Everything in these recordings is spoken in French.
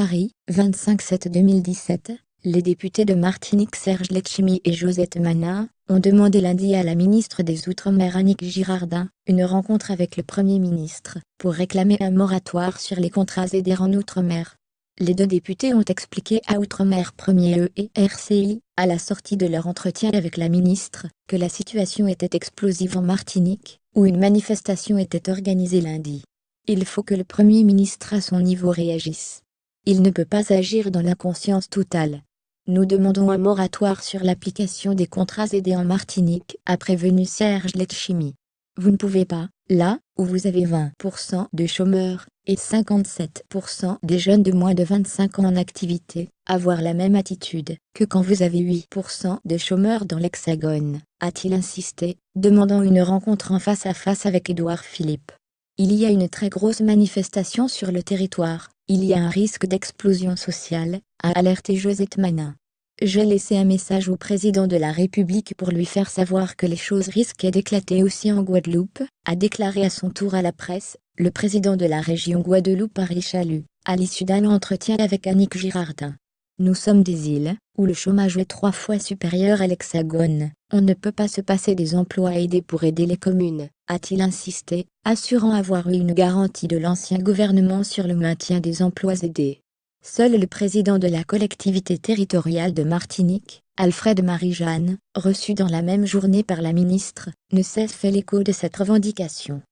Paris, 25 sept 2017, les députés de Martinique Serge Letchimi et Josette Mana ont demandé lundi à la ministre des Outre-mer Annick Girardin une rencontre avec le Premier ministre pour réclamer un moratoire sur les contrats aidés en Outre-mer. Les deux députés ont expliqué à Outre-mer Premier E et RCI, à la sortie de leur entretien avec la ministre, que la situation était explosive en Martinique, où une manifestation était organisée lundi. Il faut que le Premier ministre à son niveau réagisse il ne peut pas agir dans l'inconscience totale. Nous demandons un moratoire sur l'application des contrats aidés en Martinique, a prévenu Serge Letchimi. Vous ne pouvez pas, là où vous avez 20% de chômeurs et 57% des jeunes de moins de 25 ans en activité, avoir la même attitude que quand vous avez 8% de chômeurs dans l'Hexagone, a-t-il insisté, demandant une rencontre en face à face avec Édouard Philippe. Il y a une très grosse manifestation sur le territoire, il y a un risque d'explosion sociale, a alerté Josette Manin. J'ai laissé un message au président de la République pour lui faire savoir que les choses risquaient d'éclater aussi en Guadeloupe, a déclaré à son tour à la presse, le président de la région Guadeloupe paris Chalut, à l'issue d'un entretien avec Annick Girardin. Nous sommes des îles, où le chômage est trois fois supérieur à l'hexagone, on ne peut pas se passer des emplois aidés pour aider les communes, a-t-il insisté, assurant avoir eu une garantie de l'ancien gouvernement sur le maintien des emplois aidés. Seul le président de la collectivité territoriale de Martinique, Alfred Marie-Jeanne, reçu dans la même journée par la ministre, ne cesse fait l'écho de cette revendication.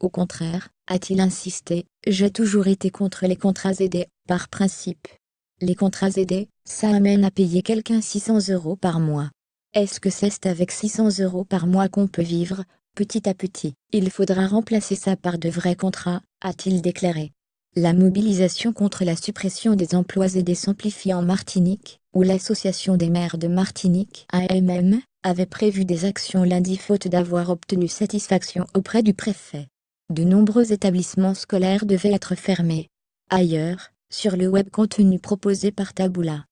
Au contraire, a-t-il insisté, j'ai toujours été contre les contrats aidés, par principe. Les contrats aidés, ça amène à payer quelqu'un 600 euros par mois. Est-ce que c'est avec 600 euros par mois qu'on peut vivre, Petit à petit, il faudra remplacer ça par de vrais contrats, a-t-il déclaré. La mobilisation contre la suppression des emplois et des simplifiants Martinique, où l'association des maires de Martinique AMM avait prévu des actions lundi faute d'avoir obtenu satisfaction auprès du préfet. De nombreux établissements scolaires devaient être fermés. Ailleurs, sur le web contenu proposé par Taboula,